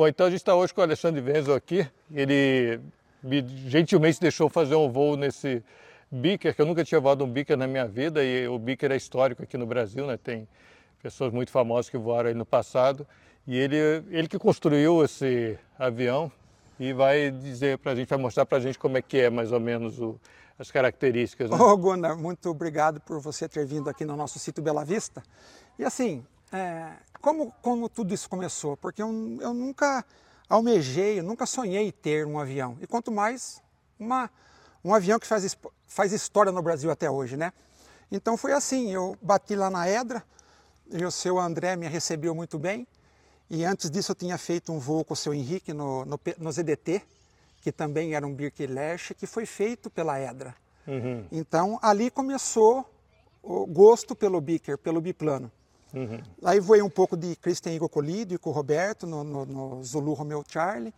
Bom, então a gente está hoje com o Alexandre Venzo aqui. Ele me gentilmente deixou fazer um voo nesse Beaker, que eu nunca tinha voado um Beaker na minha vida, e o Beaker é histórico aqui no Brasil, né? Tem pessoas muito famosas que voaram aí no passado. E ele, ele que construiu esse avião e vai dizer para a gente, vai mostrar para a gente como é que é mais ou menos o, as características. Né? Oh, Gunnar, muito obrigado por você ter vindo aqui no nosso sítio Bela Vista. E assim, é, como, como tudo isso começou? Porque eu, eu nunca almejei, eu nunca sonhei ter um avião. E quanto mais uma, um avião que faz, faz história no Brasil até hoje, né? Então foi assim, eu bati lá na Edra, e o seu André me recebeu muito bem. E antes disso eu tinha feito um voo com o seu Henrique no, no, no ZDT, que também era um Birkelech, que foi feito pela Edra. Uhum. Então ali começou o gosto pelo Biker, pelo biplano. Uhum. Aí voei um pouco de Christian Igor Colido e com o Roberto no, no, no, Zulu Romeo Charlie.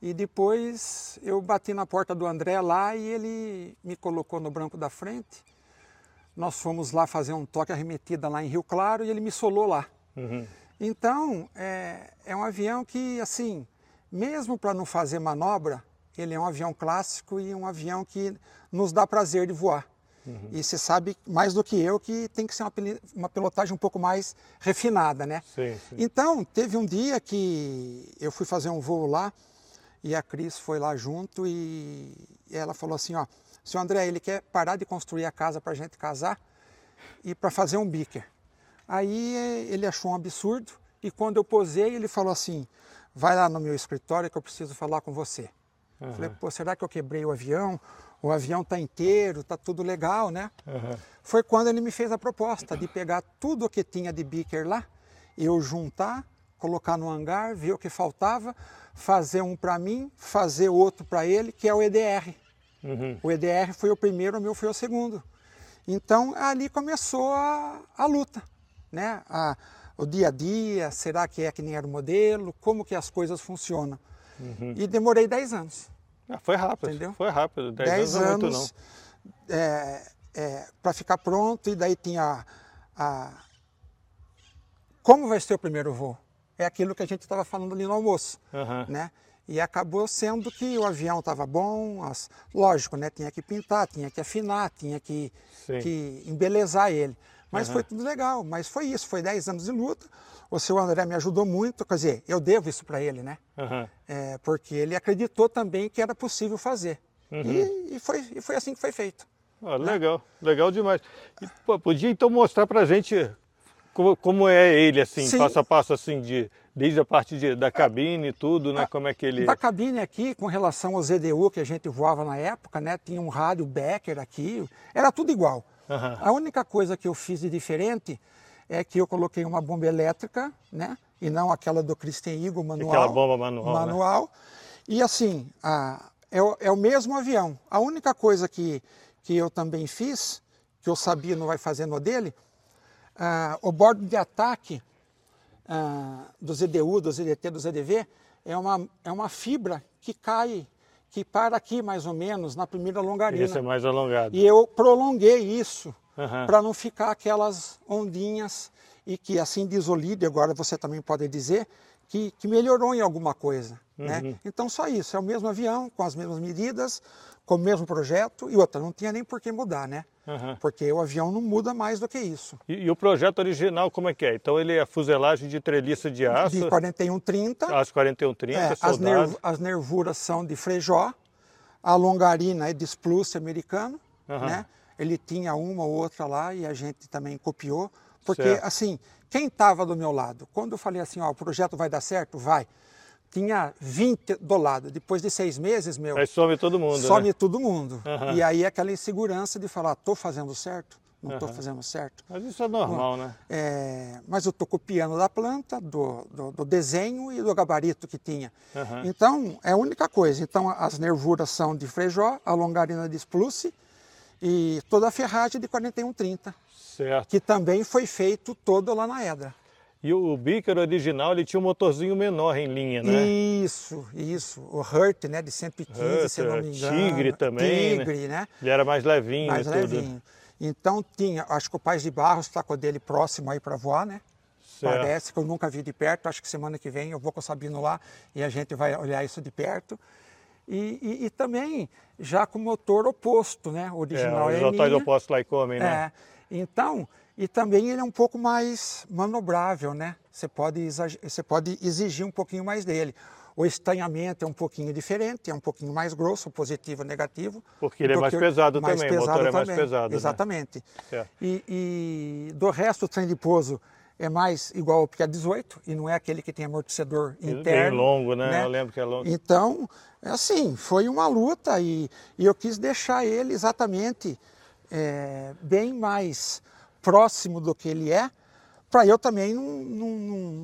E depois eu bati na porta do André lá e ele me colocou no branco da frente. Nós fomos lá fazer um toque arremetida lá em Rio Claro e ele me solou lá. Uhum. Então, é, é um avião que, assim, mesmo para não fazer manobra, ele é um avião clássico e um avião que nos dá prazer de voar. Uhum. E você sabe mais do que eu que tem que ser uma, uma pilotagem um pouco mais refinada, né? Sim, sim. Então, teve um dia que eu fui fazer um voo lá e a Cris foi lá junto e ela falou assim, ó, seu André, ele quer parar de construir a casa para a gente casar e para fazer um biker. Aí eh, ele achou um absurdo e quando eu posei, ele falou assim, vai lá no meu escritório que eu preciso falar com você. Uhum. Falei, pô, será que eu quebrei o avião? O avião tá inteiro, tá tudo legal, né? Uhum. Foi quando ele me fez a proposta de pegar tudo o que tinha de beaker lá, eu juntar, colocar no hangar, ver o que faltava, fazer um para mim, fazer outro para ele, que é o EDR. Uhum. O EDR foi o primeiro, o meu foi o segundo. Então ali começou a, a luta, né? A, o dia a dia, será que é que nem era o modelo, como que as coisas funcionam. Uhum. E demorei 10 anos. Ah, foi rápido. Entendeu? Foi rápido. 10, 10 anos, É, é, é para ficar pronto, e daí tinha a, a, Como vai ser o primeiro voo? É aquilo que a gente estava falando ali no almoço, uhum. né? E acabou sendo que o avião estava bom, as, lógico, né? Tinha que pintar, tinha que afinar, tinha que, que embelezar ele. Mas uhum. foi tudo legal, mas foi isso, foi 10 anos de luta o seu André me ajudou muito, quer dizer, eu devo isso para ele, né? Uhum. É, porque ele acreditou também que era possível fazer. Uhum. E, e, foi, e foi assim que foi feito. Ah, né? Legal, legal demais. E, pô, podia então mostrar para a gente como, como, é ele, assim, Sim. passo a passo, assim, de, desde a parte de, da cabine e tudo, né? A, como é que ele... Da cabine aqui, com relação ao ZDU que a gente voava na época, né? Tinha um rádio Becker aqui, era tudo igual. Uhum. A única coisa que eu fiz de diferente é que eu coloquei uma bomba elétrica, né? E não aquela do Christian Eagle manual. Aquela bomba manual. Né? Manual. Né? E assim, a, é, é, o mesmo avião. A única coisa que, que eu também fiz, que eu sabia não vai fazer no dele, a, ah, o bordo de ataque a, ah, do ZDU, do ZDT, do ZDV, é uma, é uma fibra que cai que para aqui mais ou menos na primeira longarina. Isso é mais alongado. E eu prolonguei isso uhum. para não ficar aquelas ondinhas e que assim desolido agora você também pode dizer, que, que melhorou em alguma coisa. Né? Uhum. Né? Então só isso, é o mesmo avião, com as mesmas medidas, com o mesmo projeto e outra, não tinha nem por que mudar, né? Uhum. Porque o avião não muda mais do que isso. E, e, o projeto original como é que é? Então ele é a fuselagem de treliça de aço... De 4130. Aço 4130, é, soldado. as, nerv as nervuras são de frejó, a longarina é de splúcio americano, uhum. né? ele tinha uma ou outra lá e a gente também copiou, porque certo. assim, quem estava do meu lado, quando eu falei assim, ó, o projeto vai dar certo, vai. Tinha 20 do lado, depois de seis meses, meu. Aí some todo mundo. Né? Some né? todo mundo. Uhum. E aí aquela insegurança de falar, tô fazendo certo, não estou uhum. fazendo certo. Mas isso é normal, né? É, mas eu estou copiando da planta, do, do, do, desenho e do gabarito que tinha. Uhum. Então, é a única coisa. Então, as nervuras são de frejó, a longarina de spluce, e toda a ferragem de 4130. Certo. Que também foi feito todo lá na Edra. E o Bicker original, ele tinha um motorzinho menor em linha, né? Isso, isso. O Hurt, né, de 115, Hurt, se não me é, engano. Né? Tigre também, né? Tigre, né? né? Ele era mais levinho mais levinho. Tudo. Então tinha, acho que o Paz de Barros está com dele próximo aí para voar, né? Certo. Parece que eu nunca vi de perto, acho que semana que vem eu vou com o Sabino lá e a gente vai olhar isso de perto. E, e, e, também já com motor oposto, né? O original é, os motores é oposto lá e comem, né? É. Então, e também ele é um pouco mais manobrável, né? Você pode, você pode exigir um pouquinho mais dele. O estanhamento é um pouquinho diferente, é um pouquinho mais grosso, positivo, negativo. Porque ele é mais é pesado mais também, pesado o motor é né? também. mais pesado. Exatamente. Né? E, e, do resto, o trem de pouso é mais igual ao Piaggio 18 e não é aquele que tem amortecedor é interno. Bem longo, né? né? Eu lembro que é longo. Então, assim, foi uma luta e, e eu quis deixar ele exatamente é, bem mais próximo do que ele é, para eu também não, não,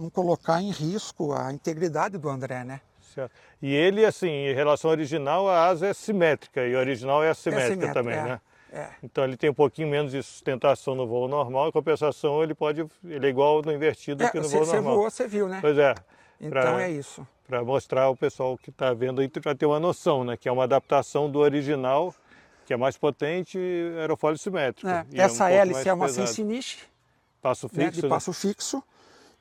não, colocar em risco a integridade do André, né? Certo. E ele, assim, em relação ao original, a asa é simétrica e o original é assimétrica é também, é. né? É. Então ele tem um pouquinho menos de sustentação no voo normal, em compensação ele pode, ele é igual no invertido é, que no cê, voo normal. Você voou, você viu, né? Pois é. Então pra, é isso. Para mostrar o pessoal que está vendo aí, para ter uma noção, né? Que é uma adaptação do original, que é mais potente, aerofólio simétrico. É. Essa é um hélice é uma Cinciniche. Passo né, fixo. Né? De passo né? fixo.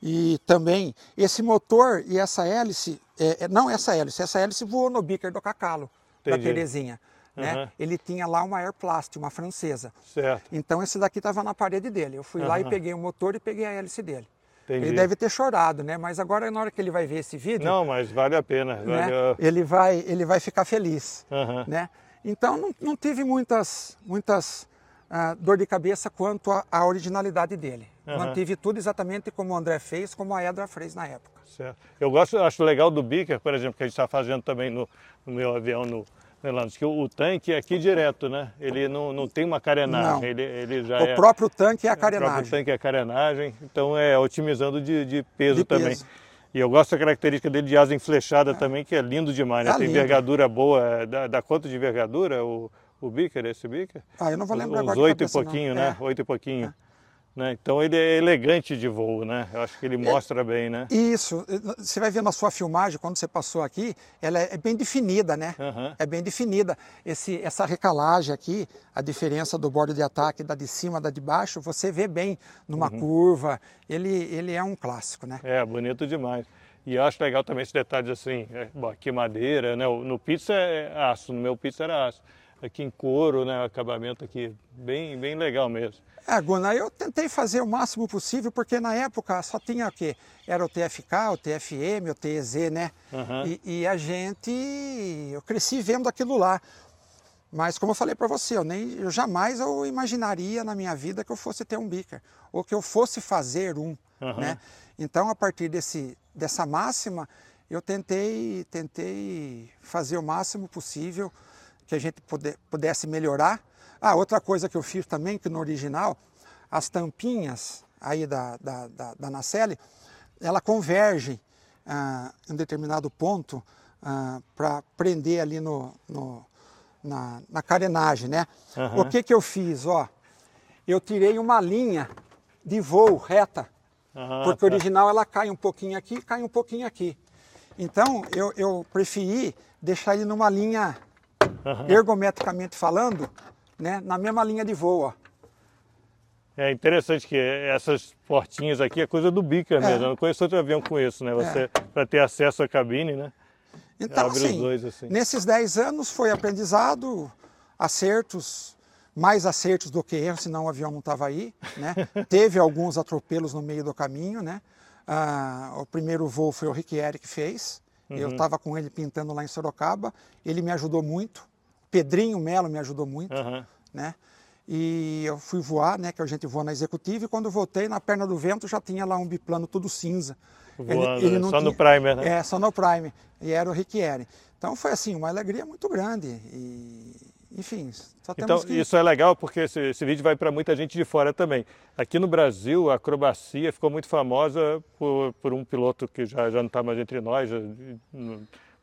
E também esse motor e essa hélice, é, é não essa hélice, essa hélice voou no bicker do Cacalo, Entendi. da Terezinha né? Ele tinha lá uma Airplast, uma francesa. Certo. Então esse daqui estava na parede dele. Eu fui uhum. lá e peguei o motor e peguei a hélice dele. Entendi. Ele deve ter chorado, né? Mas agora na hora que ele vai ver esse vídeo, não, mas vale a pena. Né? Ele vai, ele vai ficar feliz, uhum. né? Então não, não tive muitas, muitas uh, dor de cabeça quanto à originalidade dele. Uhum. Mantive tudo exatamente como o André fez, como a Edra fez na época. Certo. Eu gosto, acho legal do Bicker, por exemplo, que a gente está fazendo também no, no meu avião no, Nelando, que o, o tanque é aqui direto, né? Ele não, não tem uma carenagem, não. Ele, ele já o é... próprio tanque é a carenagem. O próprio tanque é a carenagem, então é otimizando de, de peso de também. Peso. E eu gosto da característica dele de asa enflechada é. também, que é lindo demais, né? Tá tem lindo. envergadura boa, é, dá, dá quanto de envergadura o, o Bicker, esse Bicker? Ah, eu não vou lembrar agora. Uns né? é. oito e pouquinho, não. né? Oito é. e pouquinho. É. Né? Então ele é elegante de voo, né? Eu acho que ele é, mostra é, bem, né? Isso. Você vai ver na sua filmagem, quando você passou aqui, ela é bem definida, né? Uhum. É bem definida. Esse, essa recalagem aqui, a diferença do bordo de ataque da de cima da de baixo, você vê bem numa uhum. curva. Ele, ele é um clássico, né? É, bonito demais. E eu acho legal também esse detalhes assim, é, bom, aqui madeira, né? No pizza é, é aço, no meu pizza era aço aqui em couro, né? Acabamento aqui bem, bem legal mesmo. É, Guna, eu tentei fazer o máximo possível, porque na época só tinha o quê? Era o TFK, o TFM, o TEZ, né? Uhum. E, e, a gente, eu cresci vendo aquilo lá. Mas como eu falei para você, eu, nem, eu jamais eu imaginaria na minha vida que eu fosse ter um beaker, ou que eu fosse fazer um, uhum. né? Então, a partir desse, dessa máxima, eu tentei, tentei fazer o máximo possível, que a gente pudesse melhorar. Ah, outra coisa que eu fiz também, que no original, as tampinhas aí da, da, da, da nacelle, ela converge ah, em determinado ponto ah, para prender ali no, no na, na, carenagem, né? Uhum. O que que eu fiz, ó? Eu tirei uma linha de voo reta, uhum, porque tá. original ela cai um pouquinho aqui, cai um pouquinho aqui. Então eu, eu preferi deixar ele numa linha uhum. ergometricamente falando, né, na mesma linha de voo. Ó. É interessante que essas portinhas aqui é coisa do bica é. mesmo. Eu não conheço outro avião com isso, né? Você é. para ter acesso à cabine, né? Então, Abre assim, os dois assim. Nesses 10 anos foi aprendizado, acertos, mais acertos do que erros, senão o avião não estava aí, né? Teve alguns atropelos no meio do caminho, né? Ah, o primeiro voo foi o Eric que fez. Uhum. Eu estava com ele pintando lá em Sorocaba. Ele me ajudou muito, Pedrinho Melo me ajudou muito, uhum. né? E eu fui voar, né? Que a é gente voa na executiva, e quando voltei, na perna do vento já tinha lá um biplano tudo cinza. Voando, ele, ele né? só tinha, no primer, né? É, só no primer. E era o Riquieri. Então foi assim, uma alegria muito grande. E, enfim, só temos Então, que... isso é legal porque esse, esse vídeo vai para muita gente de fora também. Aqui no Brasil, a acrobacia ficou muito famosa por, por um piloto que já, já não está mais entre nós, já,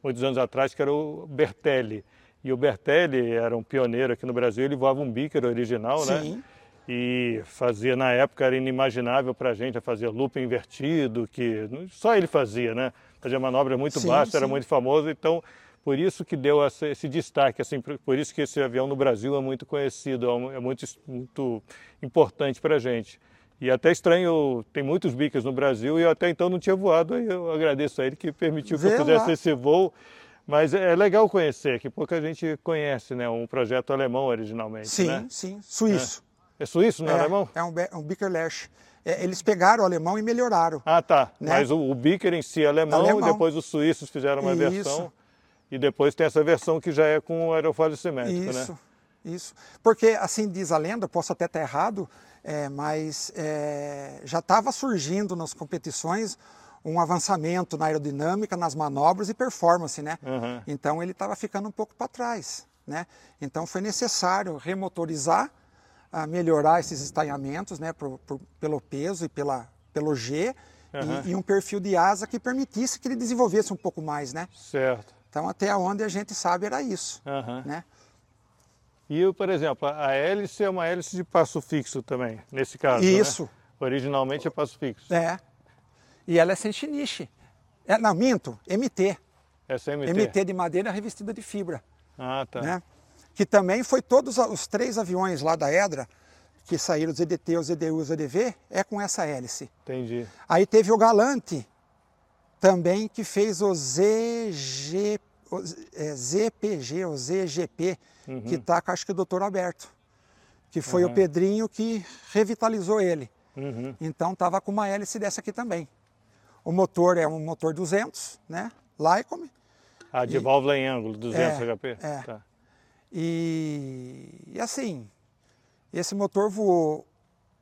muitos anos atrás, que era o Bertelli. E o Bertelli era um pioneiro aqui no Brasil, ele voava um bíquero original, né? Sim. né? E fazia, na época, era inimaginável para a gente fazer loop invertido, que só ele fazia, né? Fazia manobra muito sim, sim. era muito famoso, então por isso que deu esse destaque, assim, por isso que esse avião no Brasil é muito conhecido, é, é muito, muito importante para a gente. E é até estranho, tem muitos bicas no Brasil e eu até então não tinha voado, eu agradeço a ele que permitiu Vê que eu fizesse lá. esse voo. Mas é legal conhecer, que pouca gente conhece, né? Um projeto alemão originalmente, sim, né? Sim, suíço. É, é suíço, não é, é, alemão? É um, um Bickerlesch. É, eles pegaram o alemão e melhoraram. Ah, tá. Né? Mas o, o em si é alemão, alemão. depois os suíços fizeram uma Isso. versão. E depois tem essa versão que já é com aerofólio simétrico, né? Isso. né? Isso. Porque, assim diz a lenda, posso até estar errado, é, mas é, já estava surgindo nas competições um avançamento na aerodinâmica, nas manobras e performance, né? Uhum. Então ele estava ficando um pouco para trás, né? Então foi necessário remotorizar, ah, melhorar esses estanhamentos, né? Por, por, pelo peso e pela, pelo G uhum. e, e, um perfil de asa que permitisse que ele desenvolvesse um pouco mais, né? Certo. Então até onde a gente sabe era isso, uhum. né? E, por exemplo, a hélice é uma hélice de passo fixo também, nesse caso, né? Isso. Né? Originalmente é passo fixo. É, e ela é sentiniche. É, não, minto, MT. Essa é MT. MT de madeira revestida de fibra. Ah, tá. Né? Que também foi todos os três aviões lá da Edra, que saíram os EDT, os EDU e os EDV, é com essa hélice. Entendi. Aí teve o Galante, também, que fez o ZG, o ZPG, é, o ZGP, uhum. que está com acho que o doutor Alberto, que foi uhum. o Pedrinho que revitalizou ele. Uhum. Então estava com uma hélice dessa aqui também. O motor é um motor 200, né? Lycom. Ah, de e, válvula em ângulo, 200 é, HP. É. Tá. E, e, assim, esse motor voou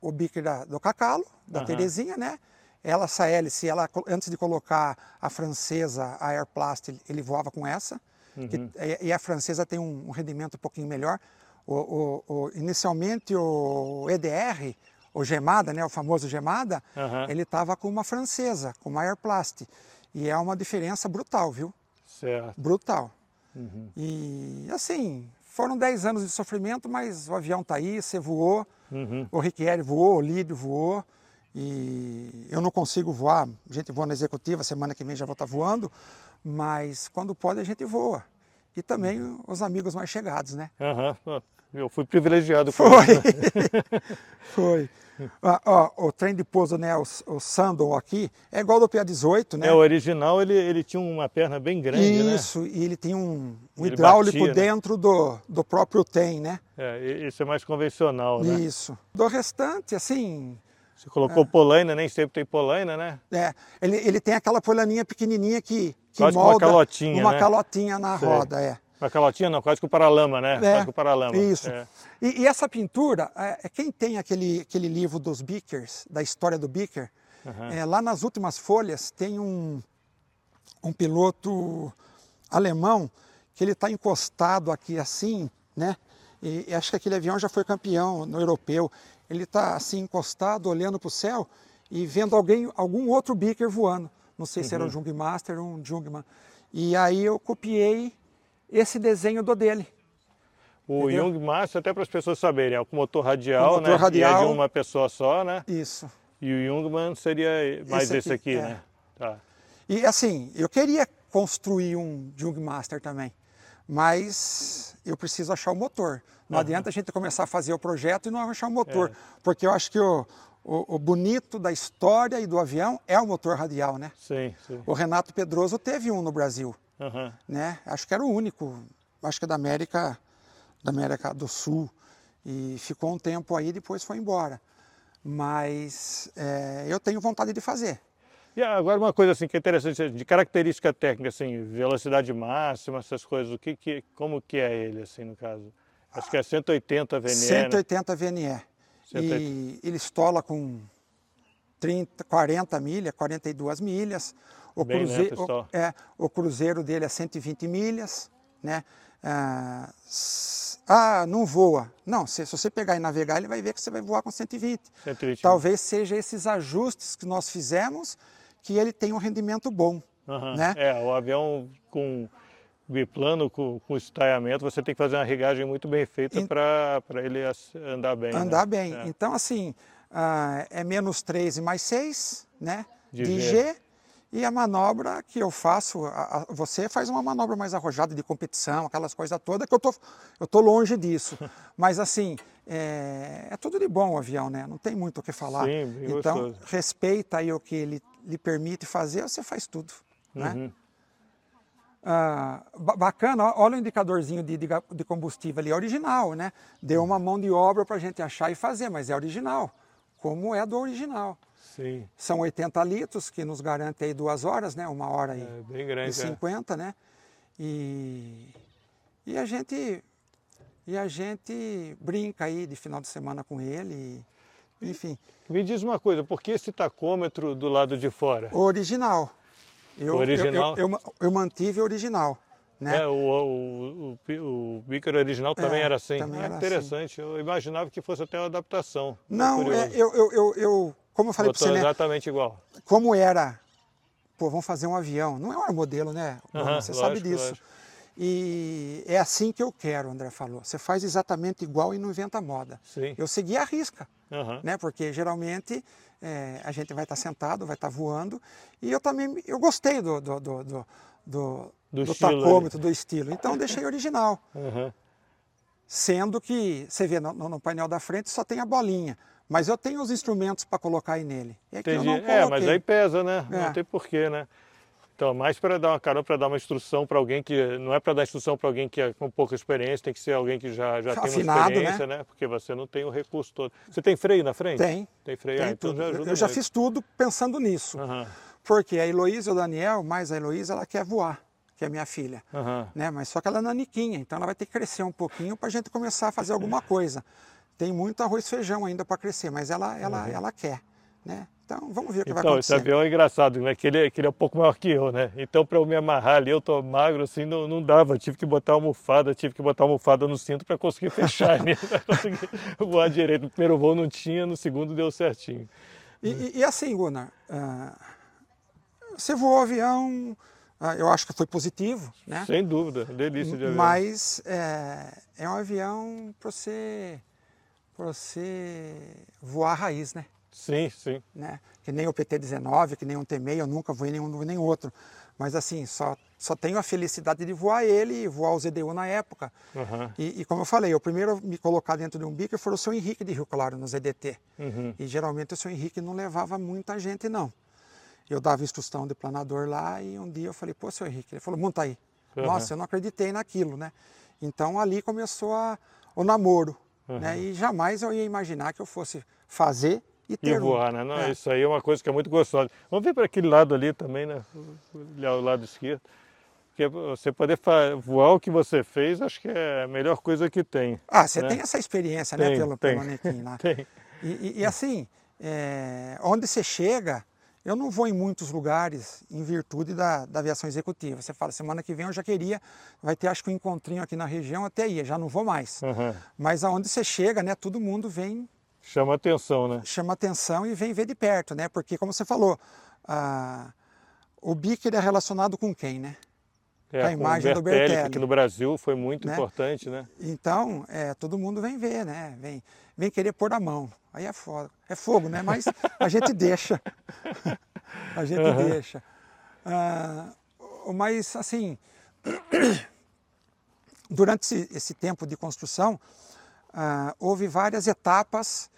o bico do Cacalo, da Terezinha, né? Ela, essa hélice, ela, antes de colocar a francesa, a Airplast, ele voava com essa. Uhum. Que, e a francesa tem um, um rendimento um pouquinho melhor. O, o, o, inicialmente o EDR, o gemada, né, o famoso gemada, uhum. ele estava com uma francesa, com uma Airplast. E é uma diferença brutal, viu? Certo. Brutal. Uhum. E assim, foram 10 anos de sofrimento, mas o avião está aí, você voou, uhum. o Riquieri voou, o Lídio voou. E eu não consigo voar, a gente voa na executiva, semana que vem já vou estar tá voando, mas quando pode a gente voa. E também uhum. os amigos mais chegados, né? Uhum. Eu fui privilegiado. Foi, né? foi. Ah, o trem de pouso, né, o, o Sandon aqui, é igual do PA18, né? É, o original ele, ele tinha uma perna bem grande, né? Isso, né? e ele tem um, um ele hidráulico batia, né? dentro né? do, do próprio trem, né? É, Esse é mais convencional, né? Isso. Do restante, assim... Você colocou é. polaina, nem sempre tem polaina, né? É, ele, ele tem aquela polaninha pequenininha que, que molda uma calotinha, Uma né? calotinha na Sei. roda, é. Para calotinha não, quase que o paralama, né? É, quase que o paralama. Isso. É. E, e, essa pintura, é, é quem tem aquele, aquele livro dos Beakers, da história do Beaker, uhum. é, lá nas últimas folhas tem um, um piloto alemão que ele está encostado aqui assim, né? E, e acho que aquele avião já foi campeão no europeu. Ele está assim encostado, olhando para o céu e vendo alguém, algum outro Beaker voando. Não sei uhum. se era um uhum. Jungmaster ou um Jungmann. E aí eu copiei esse desenho do dele. O Jung Young Master, até para as pessoas saberem, é o motor radial, o motor né? Radial, e é de uma pessoa só, né? Isso. E o Jungmann seria mais esse, esse aqui, aqui é. né? Tá. E assim, eu queria construir um Jung Master também, mas eu preciso achar o motor. Não adianta a gente começar a fazer o projeto e não achar o motor, é. porque eu acho que o, o, o, bonito da história e do avião é o motor radial, né? Sim, sim. O Renato Pedroso teve um no Brasil. Uhum. Né? Acho que era o único, acho que da América, da América do Sul. E ficou um tempo aí, depois foi embora. Mas é, eu tenho vontade de fazer. E agora uma coisa assim que é interessante, de característica técnica, assim, velocidade máxima, essas coisas, o que, que como que é ele, assim, no caso? Acho que é 180 VNE. 180 VNE. 180. E né? ele estola com 30, 40 milhas, 42 milhas. O, Bem né, cruzeiro, neto, o, é, o cruzeiro dele é 120 milhas, né? Ah, ah, não voa. Não, se, se, você pegar e navegar, ele vai ver que você vai voar com 120. 120. Talvez seja esses ajustes que nós fizemos que ele tem um rendimento bom. Uhum. Né? É, o avião com biplano, com, com estaiamento, você tem que fazer uma rigagem muito bem feita In... para ele andar bem. Né? Andar né? bem. É. Então, assim, ah, é menos 3 e mais 6, né? De, De G. G e a manobra que eu faço, a, a, você faz uma manobra mais arrojada de competição, aquelas coisas todas, que eu tô, eu tô longe disso. Mas assim, é, é tudo de bom o avião, né? Não tem muito o que falar. Sim, então, gostoso. respeita aí o que ele lhe permite fazer, você faz tudo, né? uhum. né? Ah, bacana, olha o indicadorzinho de, de, de, combustível ali, é original, né? Deu uma mão de obra para a gente achar e fazer, mas é original, como é do original. Sim. São 80 litros, que nos garante aí duas horas, né? Uma hora e, é, bem grande, e 50, é. né? E, e a gente e a gente brinca aí de final de semana com ele, e, enfim. Me diz uma coisa, por que esse tacômetro do lado de fora? Original. Eu, original? Eu, eu, eu, eu mantive original. Né? É, o, o, o, o original é, também é, era assim. Também ah, era é interessante, assim. eu imaginava que fosse até uma adaptação. Não, é, eu, eu, eu, eu, como eu falei para você, né? exatamente igual. Como era, pô, vamos fazer um avião. Não é um modelo, né? Uhum, você lógico, sabe disso. Lógico. E é assim que eu quero, o André falou. Você faz exatamente igual e não inventa moda. Sim. Eu segui a risca, uhum. né? Porque geralmente é, a gente vai estar tá sentado, vai estar tá voando. E eu também, eu gostei do, do, do, do do, do tacômetro, do estilo. Então deixei original. Uhum sendo que você vê no, no, painel da frente só tem a bolinha, mas eu tenho os instrumentos para colocar aí nele. É Entendi. é, mas aí pesa, né? É. Não tem porquê, né? Então, mais para dar uma para dar uma instrução para alguém que. Não é para dar instrução para alguém que é com pouca experiência, tem que ser alguém que já, já Afinado, tem uma né? experiência, né? né? Porque você não tem o recurso todo. Você tem freio na frente? Tem. Tem freio, tem ah, então já ajuda. Eu já fiz tudo pensando nisso. Uhum. Porque a Heloísa e o Daniel, mais a Heloísa, ela quer voar que é minha filha, uhum. né? Mas só que ela é naniquinha, então ela vai ter que crescer um pouquinho para a gente começar a fazer alguma coisa. Tem muito arroz e feijão ainda para crescer, mas ela, ela, uhum. ela quer, né? Então vamos ver o que então, vai é acontecer. Então, esse avião é engraçado, né? Que ele, é, que ele é um pouco maior que eu, né? Então, para eu me amarrar ali, eu tô magro assim, não, não dava. Tive que botar almofada, tive que botar almofada no cinto para conseguir fechar, né? Para conseguir voar direito. No primeiro voo não tinha, no segundo deu certinho. E, e, e assim, Gunnar, uh, você voou avião ah, eu acho que foi positivo, né? Sem dúvida, delícia de avião. Mas é, é um avião para você, você voar a raiz, né? Sim, sim. Né? Que nem o PT-19, que nem um T-6, eu nunca voei nenhum nem outro. Mas assim, só, só tenho a felicidade de voar ele e voar o ZDU na época. Uhum. E, e, como eu falei, o primeiro a me colocar dentro de um bico foi o seu Henrique de Rio Claro, no ZDT. Uhum. E geralmente o seu Henrique não levava muita gente, não eu dava instrução de planador lá e um dia eu falei, pô, seu Henrique, ele falou, monta aí. Uhum. Nossa, eu não acreditei naquilo, né? Então ali começou a, o namoro, uhum. né? E jamais eu ia imaginar que eu fosse fazer e ter e voar, um. né? Não, é. Isso aí é uma coisa que é muito gostosa. Vamos ver para aquele lado ali também, né? Olhar o lado esquerdo. Porque você poder voar o que você fez, acho que é a melhor coisa que tem. Ah, você né? tem essa experiência, né, tem, né? Pelo, tem. pelo manequim lá. tem. E, e, e assim, é, onde você chega, eu não vou em muitos lugares em virtude da, da aviação executiva. Você fala, semana que vem eu já queria, vai ter acho que um encontrinho aqui na região, até ia, já não vou mais. Uhum. Mas aonde você chega, né, todo mundo vem... Chama atenção, né? Chama atenção e vem ver de perto, né? Porque, como você falou, a, ah, o BIC é relacionado com quem, né? É, a imagem do Bertelli. Que no Brasil foi muito né? importante, né? Então, é, todo mundo vem ver, né? Vem, vem querer pôr a mão. Aí é fogo, é fogo, né? Mas a gente deixa. a gente uhum. deixa. Ah, mas, assim, durante esse, esse, tempo de construção, ah, houve várias etapas,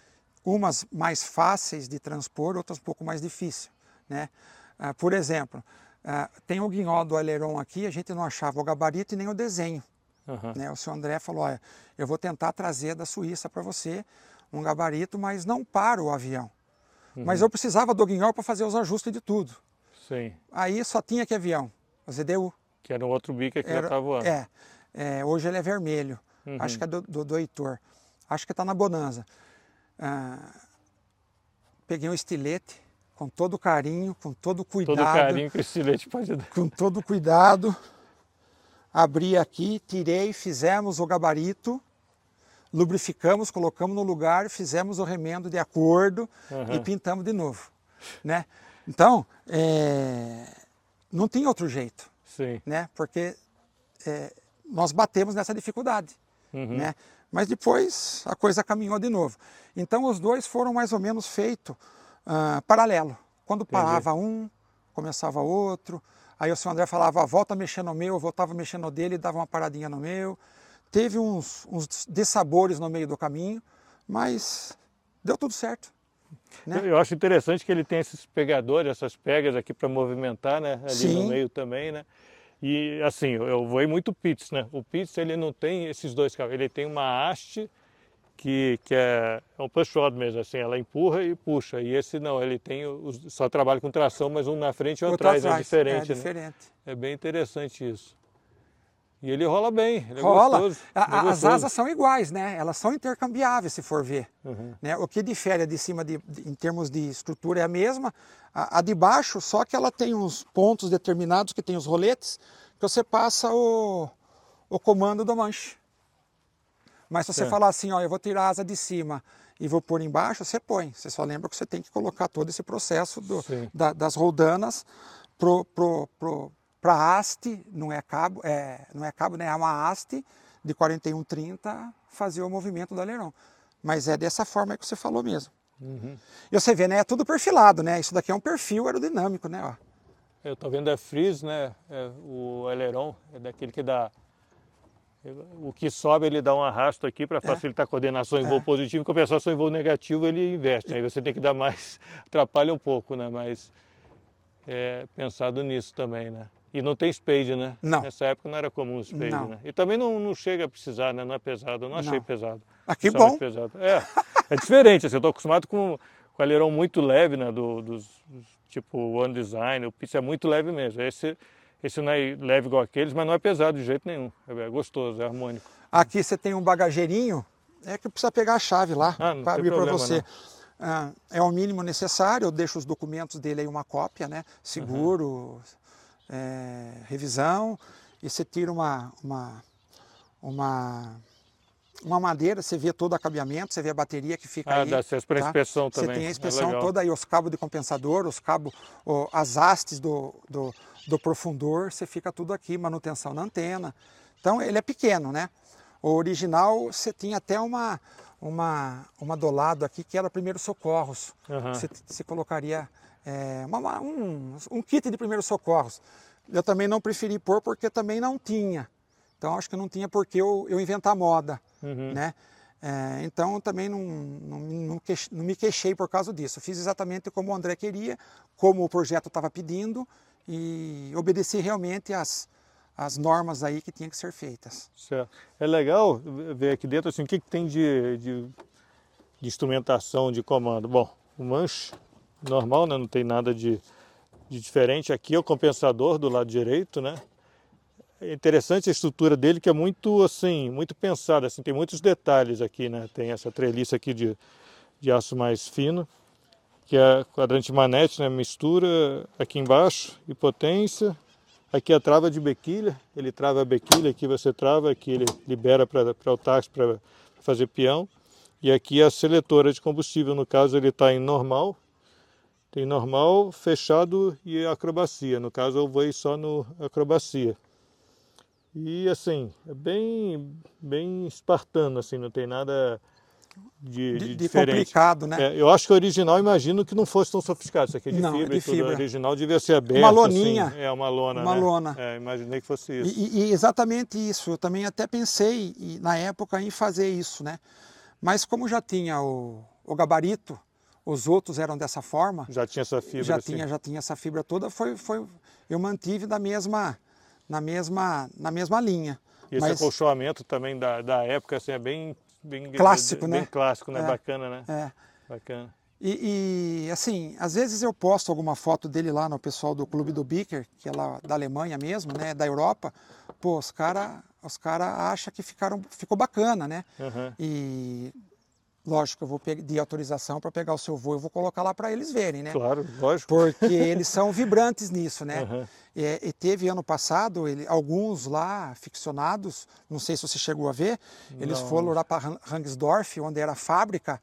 umas mais fáceis de transpor, outras um pouco mais difíceis, né? Ah, por exemplo, ah, tem o guinhol do aileron aqui, a gente não achava o gabarito e nem o desenho. Uhum. Né? O senhor André falou, olha, eu vou tentar trazer da Suíça para você um gabarito, mas não para o avião. Uhum. Mas eu precisava do guinhol para fazer os ajustes de tudo. Sim. Aí só tinha que avião, o ZDU. Que era um outro bico que já estava voando. É, é, hoje ele é vermelho, uhum. acho que é do, do, do Heitor, acho que está na Bonanza. Ah, peguei um estilete, com todo carinho, com todo cuidado. Todo carinho que o estilete pode dar. Com todo cuidado. Abri aqui, tirei, fizemos o gabarito, lubrificamos, colocamos no lugar, fizemos o remendo de acordo uhum. e pintamos de novo. Né? Então, é... não tem outro jeito. Sim. Né? Porque é... nós batemos nessa dificuldade. Uhum. Né? Mas depois a coisa caminhou de novo. Então, os dois foram mais ou menos feitos uh, paralelo. Quando Entendi. parava um, começava outro. Aí o senhor André falava, volta mexendo no meu, eu voltava mexendo no dele, dava uma paradinha no meu. Teve uns, uns dessabores no meio do caminho, mas deu tudo certo. Né? Eu acho interessante que ele tem esses pegadores, essas pegas aqui para movimentar, né? Ali Sim. no meio também, né? E assim, eu voei muito pits, né? O pits ele não tem esses dois carros, ele tem uma haste que, que é, é um push-rod mesmo, assim, ela empurra e puxa. E esse não, ele tem os, só trabalha com tração, mas um na frente e outro atrás, é atrás. é diferente. É, né? diferente. Né? é bem interessante isso. E ele rola bem. Ele é rola. É gostoso, a, é as asas são iguais, né? Elas são intercambiáveis, se for ver. Uhum. Né? O que difere de cima, de, de, em termos de estrutura, é a mesma. A, a, de baixo, só que ela tem uns pontos determinados, que tem os roletes, que você passa o, o comando do manche. Mas se você é. falar assim, ó, eu vou tirar a asa de cima e vou pôr embaixo, você põe. Você só lembra que você tem que colocar todo esse processo do, da, das roldanas pro, pro, pro, para haste, não é cabo, é, não é cabo, né? É uma haste de 4130 fazer o movimento do aleirão. Mas é dessa forma que você falou mesmo. Uhum. E você vê, né? É tudo perfilado, né? Isso daqui é um perfil aerodinâmico, né? Ó. Eu tô vendo é friso, né? É, o aileron é daquele que dá o que sobe, ele dá um arrasto aqui para facilitar é. a coordenação em voo é. positivo, em compensação em voo negativo, ele investe. Né? Aí você tem que dar mais, atrapalha um pouco, né? Mas é pensado nisso também, né? E não tem spade, né? Não. Nessa época não era comum o spade, não. né? E também não, não chega a precisar, né? Não é pesado, eu não achei não. pesado. Ah, que bom! Pesado. É, é diferente, assim, eu estou acostumado com, com alerão muito leve, né? Do, dos, tipo, One Design, o piso é muito leve mesmo. Esse esse não é leve igual aqueles, mas não é pesado de jeito nenhum. É, é gostoso, é harmônico. Aqui você tem um bagageirinho, é que precisa pegar a chave lá ah, para abrir para você. Ah, é o mínimo necessário, eu deixo os documentos dele aí uma cópia, né? Seguro, uhum. é, revisão, e você tira uma, uma, uma uma madeira, você vê todo o acabeamento, você vê a bateria que fica ah, aí. Ah, dá tá? para inspeção também. Você tem a inspeção é toda aí, os cabos de compensador, os cabos, oh, as hastes do, do, do profundor, você fica tudo aqui, manutenção na antena. Então ele é pequeno, né? O original você tinha até uma, uma, uma do lado aqui que era primeiros socorros. Uhum. Você, você colocaria é, uma, um, um kit de primeiros socorros. Eu também não preferi pôr porque também não tinha. Então acho que não tinha por que eu, eu inventar moda, uhum. né? É, então também não, não, não, não, me queixei por causa disso. Fiz exatamente como o André queria, como o projeto estava pedindo e obedeci realmente às, as normas aí que tinham que ser feitas. Certo. É legal ver aqui dentro assim, o que, que tem de, de, de, instrumentação de comando. Bom, o manche normal, né? não tem nada de, de diferente. Aqui é o compensador do lado direito, né? É interessante a estrutura dele que é muito assim, muito pensada, assim, tem muitos detalhes aqui, né? Tem essa treliça aqui de, de aço mais fino, que é quadrante manete, né? Mistura aqui embaixo e potência. Aqui a trava de bequilha, ele trava a bequilha, aqui você trava, aqui ele libera para o táxi para fazer peão. E aqui a seletora de combustível, no caso ele está em normal, tem normal, fechado e acrobacia. No caso eu vou só no acrobacia. E assim, é bem, bem espartano, assim, não tem nada de, de, de diferente. complicado, né? É, eu acho que o original, imagino que não fosse tão sofisticado. Isso aqui é de não, fibra, é de fibra. O original devia ser aberto. Uma assim, loninha. Assim. É, uma lona. Uma né? lona. É, imaginei que fosse isso. E, e, exatamente isso. Eu também até pensei, na época, em fazer isso, né? Mas como já tinha o, o gabarito, os outros eram dessa forma. Já tinha essa fibra. Já assim. tinha, já tinha essa fibra toda. Foi, foi, eu mantive da mesma na mesma, na mesma linha. E esse Mas... acolchoamento também da, da época assim, é bem, bem clássico, bem, né? Bem clássico, né? É. Bacana, né? É. Bacana. E, e, assim, às vezes eu posto alguma foto dele lá no pessoal do Clube do Biker, que é lá da Alemanha mesmo, né? Da Europa. Pô, os caras os cara acham que ficaram, ficou bacana, né? Uhum. E lógico, eu vou pedir autorização para pegar o seu voo, e vou colocar lá para eles verem, né? Claro, lógico. Porque eles são vibrantes nisso, né? Uhum. É, e teve ano passado ele, alguns lá ficcionados, não sei se você chegou a ver, não. eles foram lá para Rangsdorf, onde era a fábrica,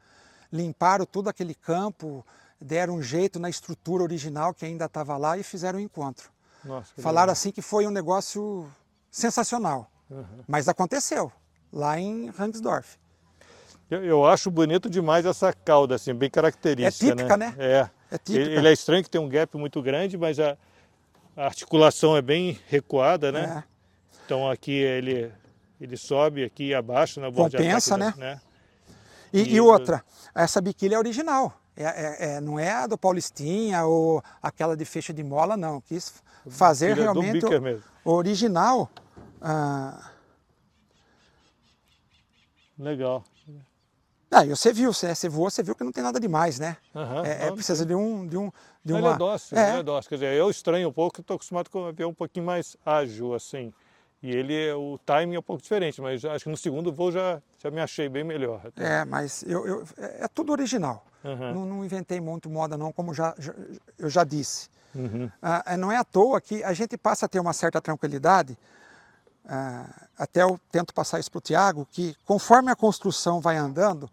limparam todo aquele campo, deram um jeito na estrutura original que ainda estava lá e fizeram um encontro. Nossa, Falaram assim que foi um negócio sensacional, uhum. mas aconteceu lá em Rangsdorf. Eu, eu, acho bonito demais essa cauda, assim, bem característica. É típica, né? né? É. é típica. Ele, ele é estranho que tem um gap muito grande, mas a, a articulação é bem recuada, né? É. Então aqui ele, ele sobe aqui abaixo na né? borda Compensa, né? né? E, e, e outra, essa biquília é original. É, é, é, não é a do Paulistinha ou aquela de fecha de mola, não. Quis fazer realmente o, original. Ah... Legal. Ah, você viu, você, né, você voou, você viu que não tem nada demais, né? Uhum, é, é precisa de um. De um de uma... Ele é dócil, é. Né? é dócil. Quer dizer, eu estranho um pouco, estou acostumado com um avião um pouquinho mais ágil, assim. E ele, o timing é um pouco diferente, mas acho que no segundo voo já, já me achei bem melhor. Até. É, mas eu, eu, é, é tudo original. Uhum. Não, não, inventei muito moda, não, como já, já eu já disse. Uhum. Ah, é, não é à toa que a gente passa a ter uma certa tranquilidade ah, até eu tento passar isso para o Tiago, que conforme a construção vai andando,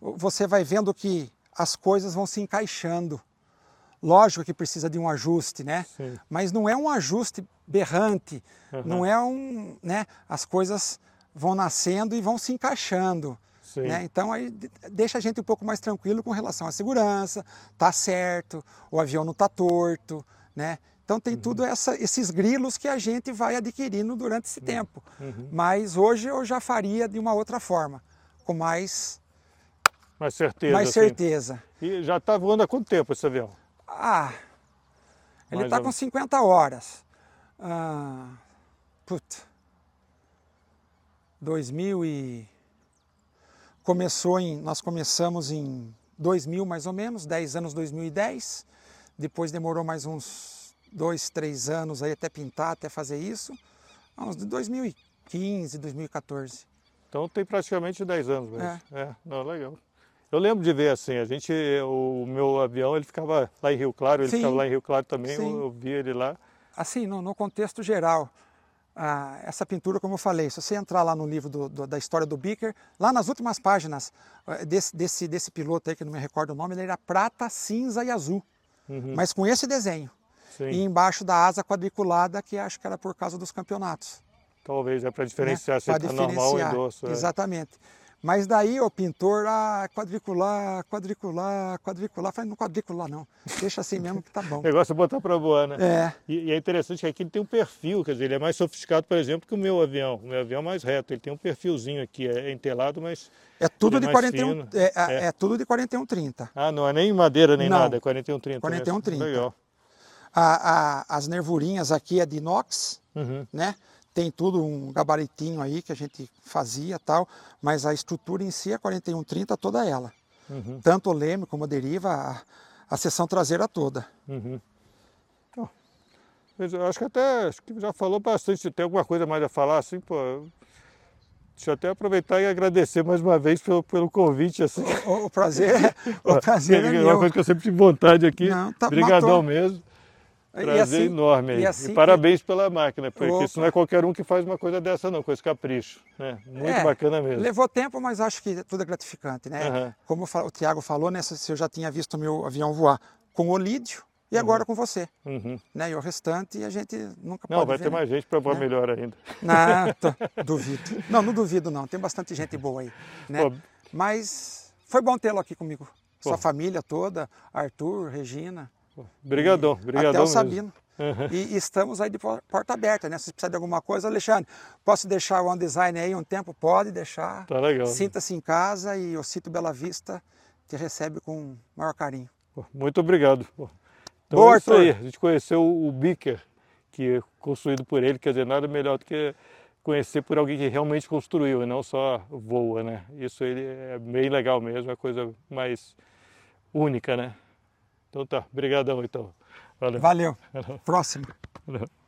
você vai vendo que as coisas vão se encaixando. Lógico que precisa de um ajuste, né? Sim. Mas não é um ajuste berrante, uhum. não é um, né? As coisas vão nascendo e vão se encaixando. Né? Então aí deixa a gente um pouco mais tranquilo com relação à segurança, tá certo, o avião não tá torto, né? Então tem uhum. tudo essa, esses grilos que a gente vai adquirindo durante esse uhum. tempo. Uhum. Mas hoje eu já faria de uma outra forma, com mais mais certeza. Mais assim. certeza. E já está voando há quanto tempo esse avião? Ah, ele está com 50 horas. Ah, 2000 e começou em, nós começamos em 2000 mais ou menos, 10 anos 2010. Depois demorou mais uns dois, três anos aí até pintar, até fazer isso, há uns 2015, 2014. Então tem praticamente 10 anos mesmo. É. é. não, legal. Eu lembro de ver assim, a gente, o meu avião, ele ficava lá em Rio Claro, ele Sim. ficava lá em Rio Claro também, eu, eu via ele lá. Assim, no, no contexto geral, ah, essa pintura, como eu falei, se você entrar lá no livro do, do, da história do Bicker, lá nas últimas páginas eh, desse, desse, desse piloto aí, que não me recordo o nome, ele era prata, cinza e azul, uhum. mas com esse desenho. Sim. e embaixo da asa quadriculada, que acho que era por causa dos campeonatos. Talvez, é né, para né, diferenciar né? se está normal ou endosso. É. Exatamente. Mas daí o pintor, ah, quadricular, quadricular, quadricular. Falei, não quadricular não, deixa assim mesmo que tá bom. Negócio é botar para voar, né? É. E, e, é interessante que aqui ele tem um perfil, quer dizer, ele é mais sofisticado, por exemplo, que o meu avião. O meu avião é mais reto, ele tem um perfilzinho aqui, é, é entelado, mas... É tudo é de 41, é, é, é, é. tudo de 4130. Ah, não é nem madeira nem não. nada, é 4130. 4130. Legal. A, a, as nervurinhas aqui é de inox, uhum. né? Tem tudo um gabaritinho aí que a gente fazia tal, mas a estrutura em si é 4130 toda ela. Uhum. Tanto o leme como a deriva, a, a seção traseira toda. Uhum. Oh. Eu acho que até acho que já falou bastante. Tem alguma coisa mais a falar assim, pô? Deixa eu até aproveitar e agradecer mais uma vez pelo, pelo convite. Assim. O, o prazer, o prazer é, é uma coisa que eu sempre tive vontade aqui. Não, tá, Obrigadão mesmo. Assim- prazer assim, enorme aí. E, assim e parabéns que... pela máquina, porque Opa. isso não é qualquer um que faz uma coisa dessa não, com esse capricho. Né? Muito é, bacana mesmo. Levou tempo, mas acho que é tudo é gratificante. Né? Uhum. Como o Tiago falou, né, eu já tinha visto o meu avião voar com o Lídio e uhum. agora com você. Uhum. Né? E o restante a gente nunca Não, vai ver, ter né? mais gente para voar né? melhor ainda. Não, duvido. Não, não duvido não, tem bastante gente boa aí. Né? Mas foi bom tê-lo aqui comigo. Pô. Sua família toda, Arthur, Regina. Obrigadão, obrigadão. Até o Sabino. Uhum. E estamos aí de porta aberta, né? Se precisar de alguma coisa, Alexandre, posso deixar o OneDesign aí um tempo? Pode deixar. Tá legal. Sinta-se em casa e o Cito Bela Vista te recebe com maior carinho. Muito obrigado. Então é Boa, é isso aí. A gente conheceu o Bicker, que é construído por ele, quer dizer, nada melhor do que conhecer por alguém que realmente construiu e não só voa, né? Isso ele é bem legal mesmo, é coisa mais única, né? Então tá, obrigadão então. Valeu. Valeu. Próximo. Valeu.